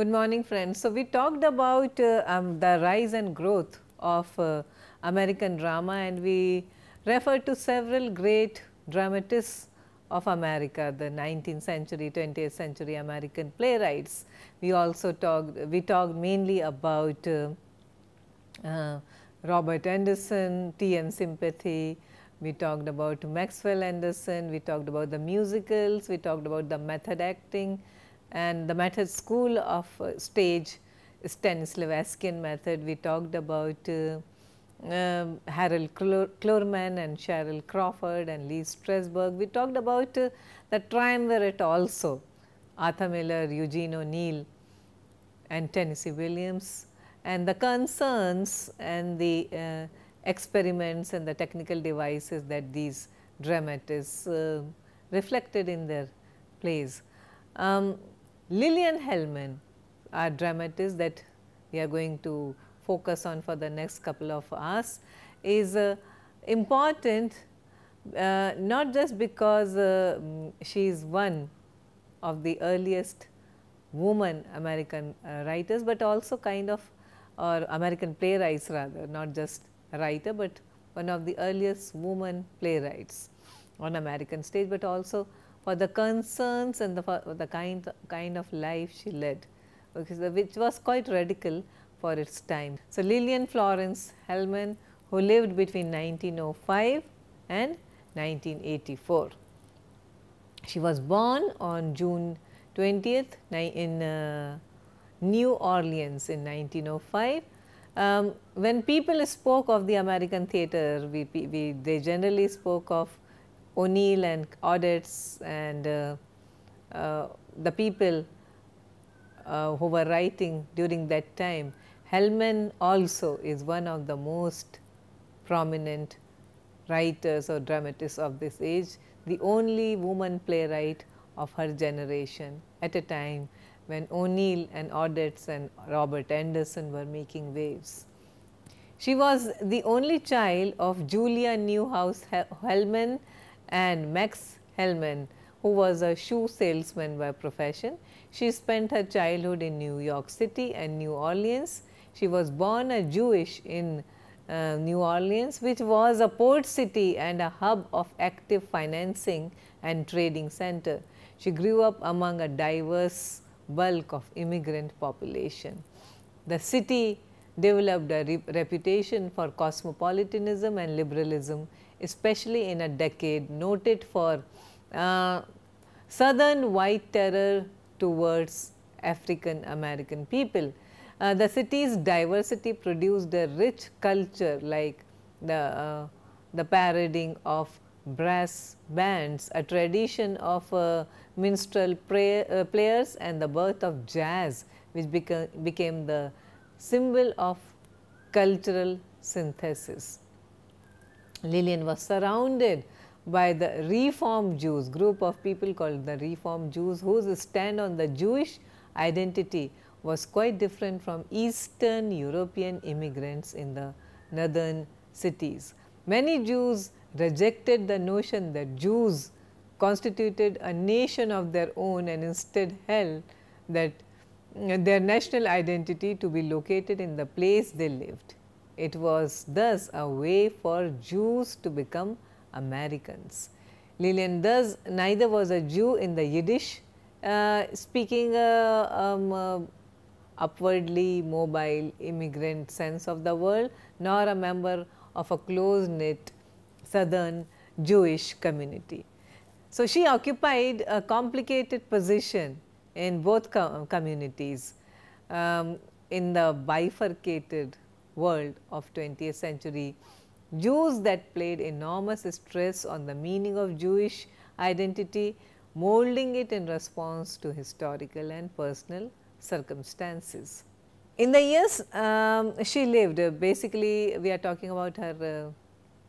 Good morning friends. So we talked about uh, um, the rise and growth of uh, American drama and we referred to several great dramatists of America, the 19th century, 20th century American playwrights. We also talked, we talked mainly about uh, uh Robert Anderson, T. N. and Sympathy, we talked about Maxwell Anderson, we talked about the musicals, we talked about the method acting, and the method school of uh, stage Stanislavskian method we talked about uh, um, Harold Clurman and Cheryl Crawford and Lee Strasberg. We talked about uh, the triumvirate also, Arthur Miller, Eugene O'Neill and Tennessee Williams and the concerns and the uh, experiments and the technical devices that these dramatists uh, reflected in their plays. Um, Lillian Hellman, our dramatist that we are going to focus on for the next couple of hours, is uh, important uh, not just because uh, she is one of the earliest woman American uh, writers, but also kind of or American playwrights rather, not just writer, but one of the earliest woman playwrights on American stage, but also for the concerns and the, for the kind, kind of life she led, which was quite radical for its time. So, Lillian Florence Hellman who lived between 1905 and 1984. She was born on June 20th in uh, New Orleans in 1905. Um, when people spoke of the American theatre, we, we, they generally spoke of O'Neill and audits and uh, uh, the people uh, who were writing during that time, Hellman also is one of the most prominent writers or dramatists of this age, the only woman playwright of her generation at a time when O'Neill and Audits and Robert Anderson were making waves. She was the only child of Julia Newhouse Hellman and Max Hellman who was a shoe salesman by profession. She spent her childhood in New York City and New Orleans. She was born a Jewish in uh, New Orleans which was a port city and a hub of active financing and trading center. She grew up among a diverse bulk of immigrant population. The city developed a re reputation for cosmopolitanism and liberalism especially in a decade noted for uh, southern white terror towards African American people. Uh, the city's diversity produced a rich culture like the, uh, the parading of brass bands, a tradition of uh, minstrel prayer, uh, players and the birth of jazz which became the symbol of cultural synthesis. Lillian was surrounded by the Reform Jews, group of people called the Reform Jews whose stand on the Jewish identity was quite different from Eastern European immigrants in the northern cities. Many Jews rejected the notion that Jews constituted a nation of their own and instead held that their national identity to be located in the place they lived. It was thus a way for Jews to become Americans. Lillian thus neither was a Jew in the Yiddish uh, speaking uh, um, uh, upwardly mobile immigrant sense of the world nor a member of a close knit southern Jewish community. So, she occupied a complicated position in both com communities um, in the bifurcated world of 20th century. Jews that played enormous stress on the meaning of Jewish identity, moulding it in response to historical and personal circumstances. In the years um, she lived, uh, basically we are talking about her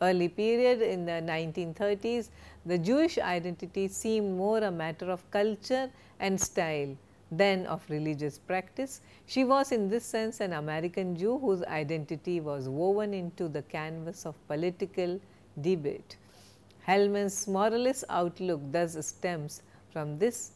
uh, early period in the 1930s, the Jewish identity seemed more a matter of culture and style then of religious practice. She was in this sense an American Jew whose identity was woven into the canvas of political debate. Hellman's moralist outlook thus stems from this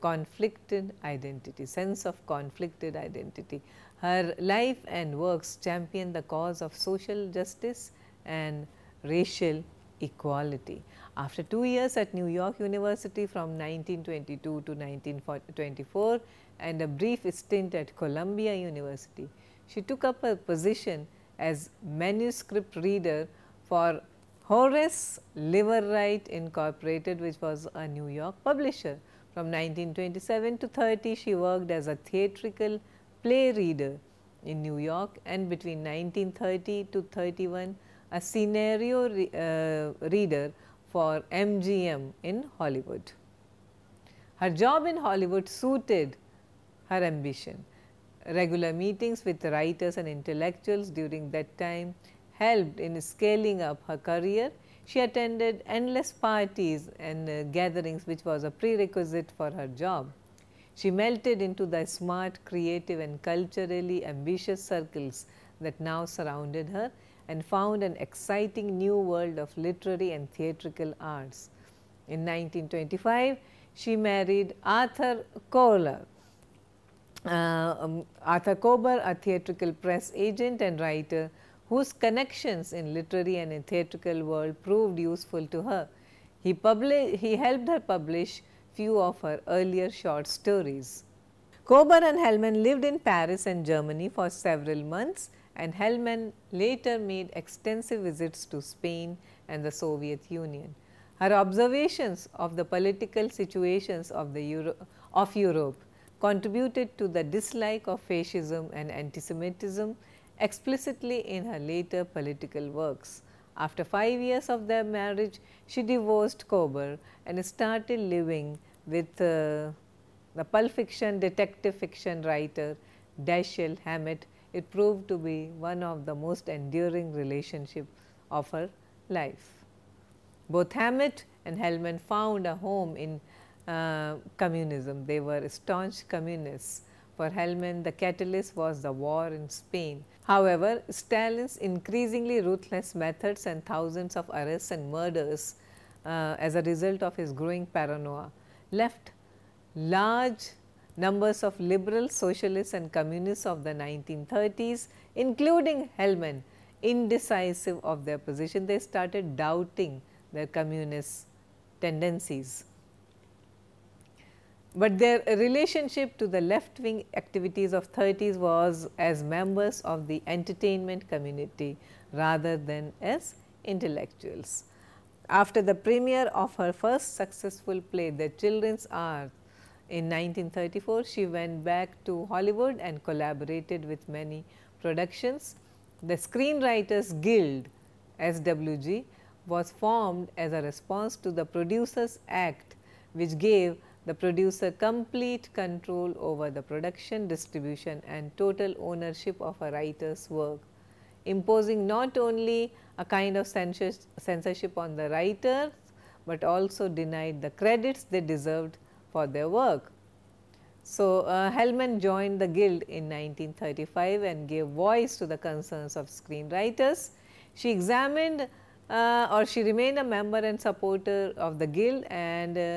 conflicted identity, sense of conflicted identity. Her life and works champion the cause of social justice and racial equality. After two years at New York University from 1922 to 1924 and a brief stint at Columbia University, she took up a position as manuscript reader for Horace Liverwright Incorporated which was a New York publisher. From 1927 to 30 she worked as a theatrical play reader in New York and between 1930 to 31 a scenario re, uh, reader for MGM in Hollywood. Her job in Hollywood suited her ambition. Regular meetings with writers and intellectuals during that time helped in scaling up her career. She attended endless parties and uh, gatherings which was a prerequisite for her job. She melted into the smart, creative and culturally ambitious circles that now surrounded her and found an exciting new world of literary and theatrical arts. In 1925, she married Arthur Kohler. Uh, um, Arthur Kober, a theatrical press agent and writer whose connections in literary and in theatrical world proved useful to her. He, he helped her publish few of her earlier short stories. Kober and Hellman lived in Paris and Germany for several months and Hellman later made extensive visits to Spain and the Soviet Union. Her observations of the political situations of, the Euro of Europe contributed to the dislike of fascism and anti-Semitism, explicitly in her later political works. After five years of their marriage, she divorced Kober and started living with uh, the pulp fiction detective fiction writer Dashiell Hammett it proved to be one of the most enduring relationship of her life. Both Hammett and Hellman found a home in uh, communism. They were staunch communists. For Hellman, the catalyst was the war in Spain. However, Stalin's increasingly ruthless methods and thousands of arrests and murders uh, as a result of his growing paranoia left large numbers of liberals, socialists and communists of the 1930s, including Hellman, indecisive of their position, they started doubting their communist tendencies. But their relationship to the left wing activities of 30s was as members of the entertainment community rather than as intellectuals. After the premiere of her first successful play, The Children's Art, in 1934, she went back to Hollywood and collaborated with many productions. The Screenwriters Guild SWG was formed as a response to the Producers Act which gave the producer complete control over the production, distribution and total ownership of a writer's work, imposing not only a kind of censorship on the writers, but also denied the credits they deserved for their work. So, uh, Hellman joined the guild in 1935 and gave voice to the concerns of screenwriters. She examined uh, or she remained a member and supporter of the guild and uh,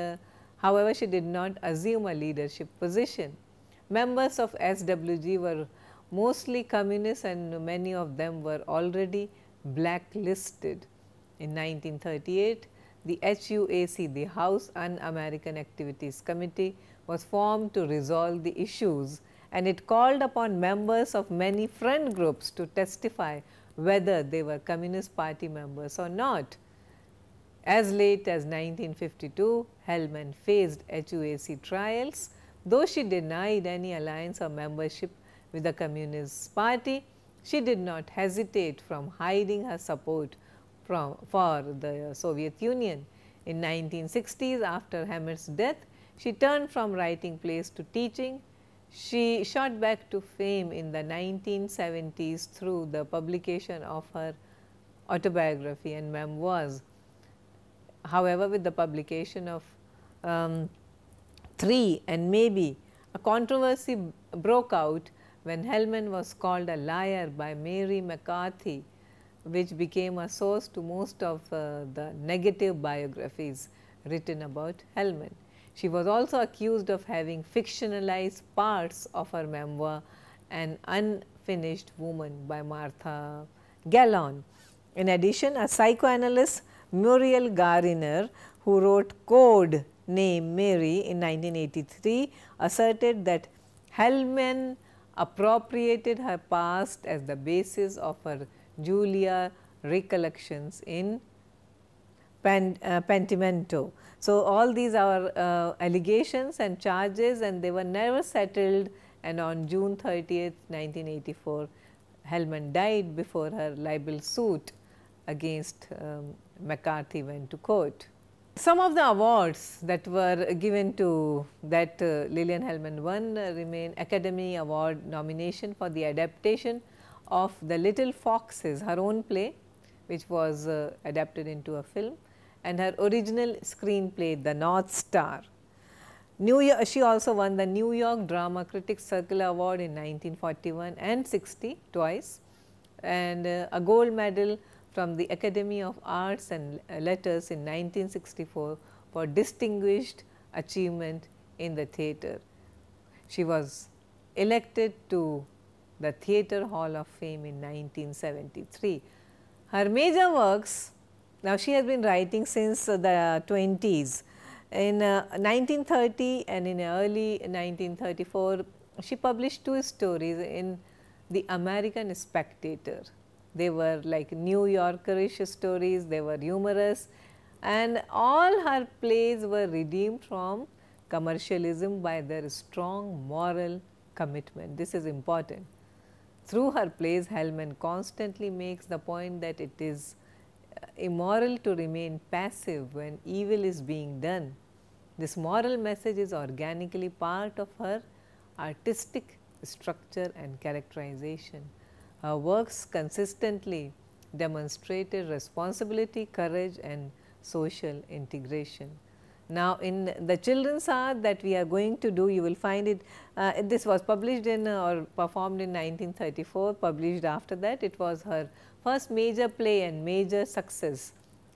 however she did not assume a leadership position. Members of SWG were mostly communists and many of them were already blacklisted. In 1938, the HUAC, the House Un-American Activities Committee, was formed to resolve the issues and it called upon members of many friend groups to testify whether they were Communist Party members or not. As late as 1952, Hellman faced HUAC trials, though she denied any alliance or membership with the Communist Party, she did not hesitate from hiding her support from, for the Soviet Union. In 1960s after Hammett's death, she turned from writing plays to teaching. She shot back to fame in the 1970s through the publication of her autobiography and memoirs. However, with the publication of um, three and maybe a controversy broke out when Hellman was called a liar by Mary McCarthy which became a source to most of uh, the negative biographies written about Hellman. She was also accused of having fictionalized parts of her memoir An Unfinished Woman by Martha Gallon. In addition, a psychoanalyst Muriel Gariner who wrote Code Name Mary in 1983 asserted that Hellman appropriated her past as the basis of her Julia recollections in uh, Pentimento. So, all these are uh, allegations and charges and they were never settled and on June 30th 1984 Hellman died before her libel suit against um, McCarthy went to court. Some of the awards that were given to that uh, Lillian Hellman won uh, remain Academy Award nomination for the adaptation of The Little Foxes, her own play, which was uh, adapted into a film and her original screenplay, The North Star. New York, she also won the New York Drama Critics Circle Award in 1941 and 60 twice and uh, a gold medal from the Academy of Arts and Letters in 1964 for distinguished achievement in the theatre. She was elected to the Theatre Hall of Fame in 1973. Her major works, now she has been writing since the 20s. In uh, 1930 and in early 1934, she published two stories in the American Spectator. They were like New Yorkerish stories, they were humorous and all her plays were redeemed from commercialism by their strong moral commitment. This is important. Through her plays, Hellman constantly makes the point that it is uh, immoral to remain passive when evil is being done. This moral message is organically part of her artistic structure and characterization. Her works consistently demonstrated responsibility, courage and social integration. Now, in the children's art that we are going to do, you will find it, uh, this was published in uh, or performed in 1934, published after that. It was her first major play and major success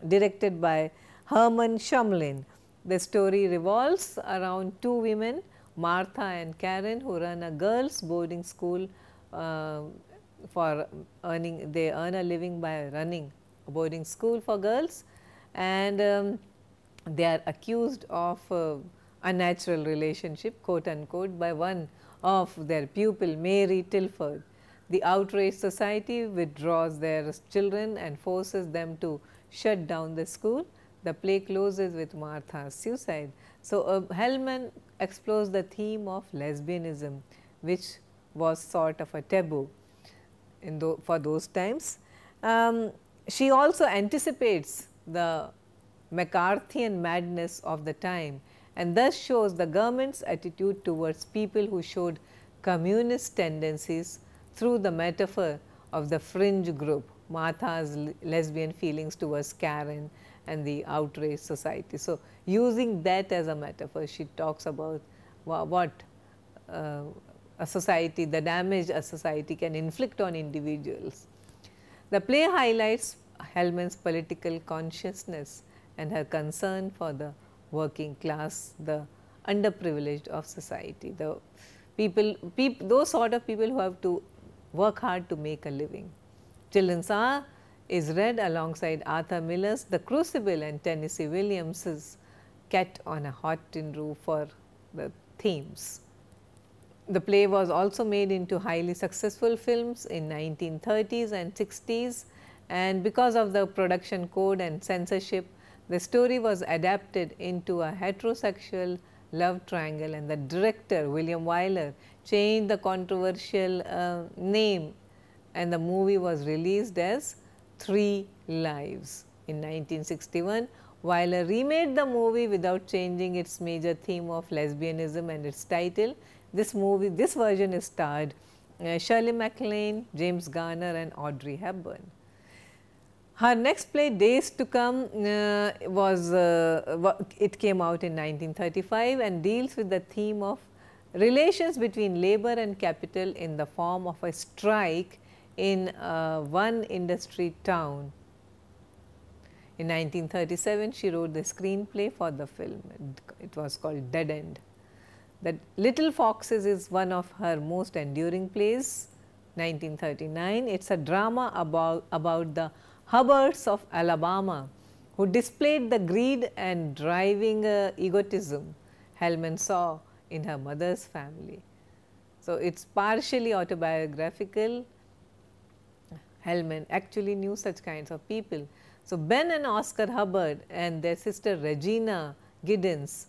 directed by Herman Shumlin. The story revolves around two women, Martha and Karen, who run a girls' boarding school uh, for earning, they earn a living by running a boarding school for girls. And um, they are accused of uh, unnatural relationship quote unquote by one of their pupil Mary Tilford. The outraged society withdraws their children and forces them to shut down the school. The play closes with Martha's suicide. So, uh, Hellman explores the theme of lesbianism which was sort of a taboo in tho for those times. Um, she also anticipates the McCarthyan madness of the time and thus shows the government's attitude towards people who showed communist tendencies through the metaphor of the fringe group, Martha's lesbian feelings towards Karen and the outraged society. So, using that as a metaphor, she talks about what uh, a society, the damage a society can inflict on individuals. The play highlights Hellman's political consciousness and her concern for the working class, the underprivileged of society, the people, peop, those sort of people who have to work hard to make a living. Children's Hour is read alongside Arthur Miller's The Crucible and Tennessee Williams's Cat on a Hot Tin Roof for the themes. The play was also made into highly successful films in 1930s and 60s and because of the production code and censorship the story was adapted into a heterosexual love triangle and the director William Wyler changed the controversial uh, name and the movie was released as Three Lives. In 1961, Wyler remade the movie without changing its major theme of lesbianism and its title. This movie, this version is starred uh, Shirley MacLaine, James Garner and Audrey Hepburn. Her next play, Days to Come, uh, was uh, it came out in 1935 and deals with the theme of relations between labor and capital in the form of a strike in uh, one industry town. In 1937, she wrote the screenplay for the film. It was called Dead End. The Little Foxes is one of her most enduring plays, 1939. It is a drama about, about the Hubbards of Alabama, who displayed the greed and driving uh, egotism Hellman saw in her mother's family. So, it is partially autobiographical. Hellman actually knew such kinds of people. So, Ben and Oscar Hubbard and their sister Regina Giddens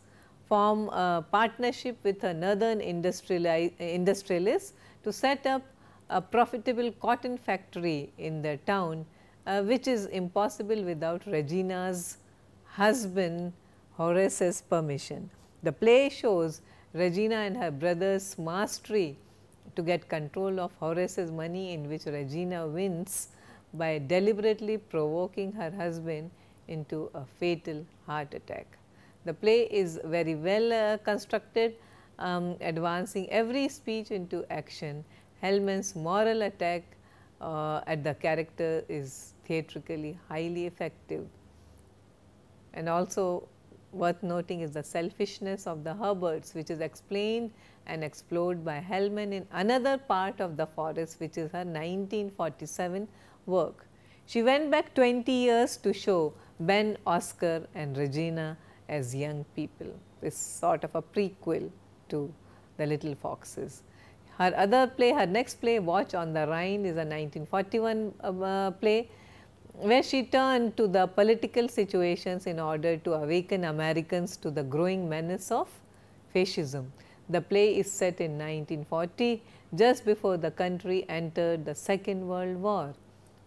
form a partnership with a northern industrialist to set up a profitable cotton factory in the town uh, which is impossible without Regina's husband Horace's permission. The play shows Regina and her brother's mastery to get control of Horace's money in which Regina wins by deliberately provoking her husband into a fatal heart attack. The play is very well uh, constructed, um, advancing every speech into action. Hellman's moral attack uh, at the character is theatrically highly effective. And also worth noting is the selfishness of the Herberts which is explained and explored by Hellman in another part of the forest which is her 1947 work. She went back 20 years to show Ben, Oscar and Regina as young people. This sort of a prequel to The Little Foxes. Her other play, her next play, Watch on the Rhine is a 1941 uh, uh, play where she turned to the political situations in order to awaken Americans to the growing menace of fascism. The play is set in 1940, just before the country entered the Second World War.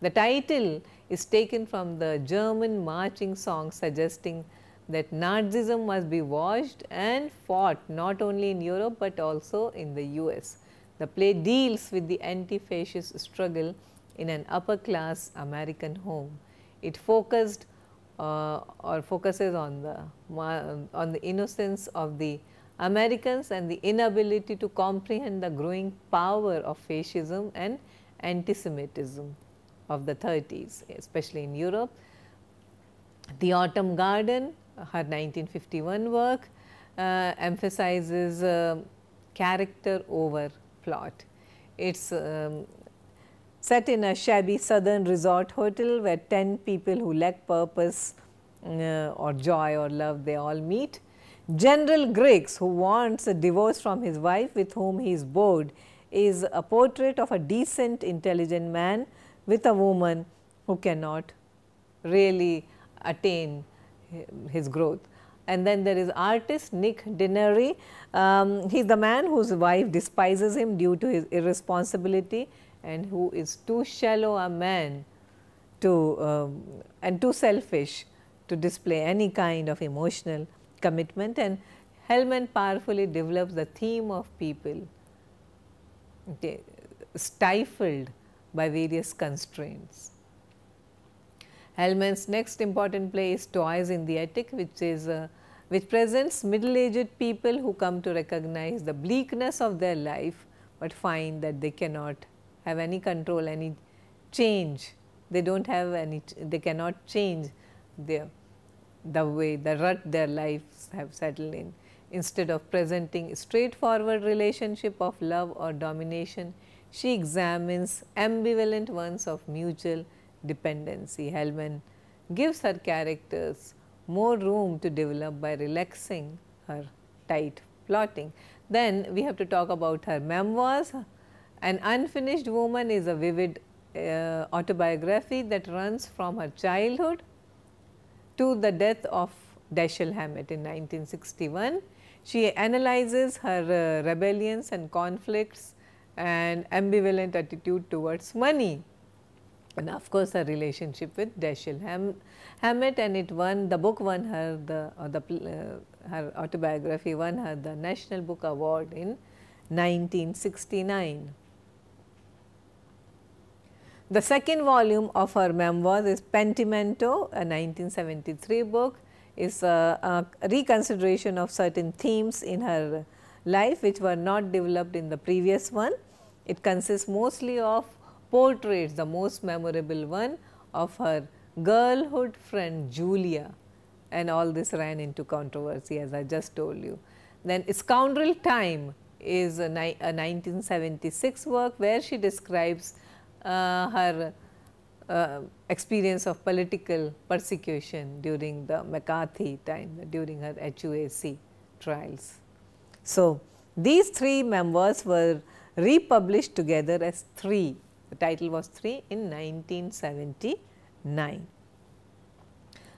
The title is taken from the German marching song suggesting that Nazism must be watched and fought not only in Europe but also in the US. The play deals with the anti-fascist struggle in an upper class American home. It focused uh, or focuses on the on the innocence of the Americans and the inability to comprehend the growing power of fascism and anti-Semitism of the 30s, especially in Europe. The Autumn Garden, her 1951 work, uh, emphasizes uh, character over plot. Its um, set in a shabby southern resort hotel where 10 people who lack purpose uh, or joy or love they all meet. General Griggs who wants a divorce from his wife with whom he is bored is a portrait of a decent intelligent man with a woman who cannot really attain his growth. And then there is artist Nick Dinnery, um, he is the man whose wife despises him due to his irresponsibility and who is too shallow a man to um, and too selfish to display any kind of emotional commitment and Hellman powerfully develops the theme of people okay, stifled by various constraints. Hellman's next important play is Toys in the Attic which is uh, which presents middle-aged people who come to recognize the bleakness of their life, but find that they cannot have any control, any change. They do not have any, they cannot change their, the way, the rut their lives have settled in. Instead of presenting straightforward relationship of love or domination, she examines ambivalent ones of mutual dependency. Hellman gives her characters more room to develop by relaxing her tight plotting. Then we have to talk about her memoirs, an Unfinished Woman is a vivid uh, autobiography that runs from her childhood to the death of Dashiell Hammett in 1961. She analyzes her uh, rebellions and conflicts and ambivalent attitude towards money and of course her relationship with Dashiell Ham Hammett and it won the book won her the, the uh, her autobiography won her the National Book Award in 1969. The second volume of her memoirs is Pentimento, a 1973 book, is a, a, reconsideration of certain themes in her life which were not developed in the previous one. It consists mostly of portraits, the most memorable one of her girlhood friend Julia and all this ran into controversy as I just told you. Then Scoundrel Time is a, a 1976 work where she describes uh, her uh, experience of political persecution during the McCarthy time, during her HUAC trials. So, these three memoirs were republished together as 3, the title was 3 in 1979.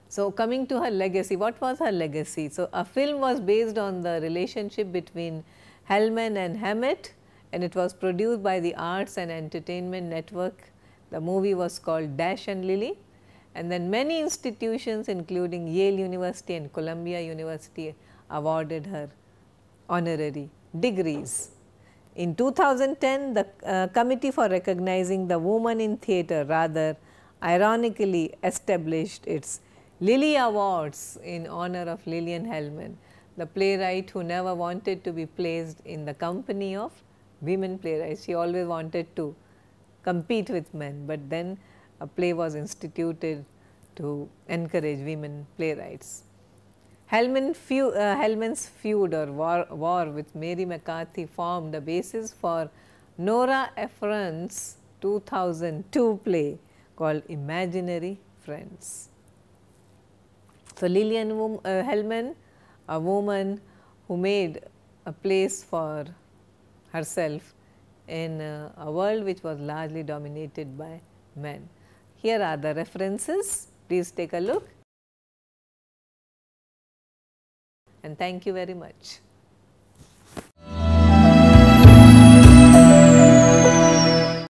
So, coming to her legacy, what was her legacy? So, a film was based on the relationship between Hellman and Hammett and it was produced by the Arts and Entertainment Network. The movie was called Dash and Lily and then many institutions including Yale University and Columbia University awarded her honorary degrees. In 2010, the uh, Committee for Recognizing the Woman in Theatre rather ironically established its Lily Awards in honor of Lillian Hellman, the playwright who never wanted to be placed in the company of women playwrights. She always wanted to compete with men, but then a play was instituted to encourage women playwrights. Hellman uh, Hellman's feud or war, war with Mary McCarthy formed the basis for Nora Ephron's 2002 play called Imaginary Friends. So, Lillian uh, Hellman, a woman who made a place for herself in uh, a world which was largely dominated by men. Here are the references, please take a look and thank you very much.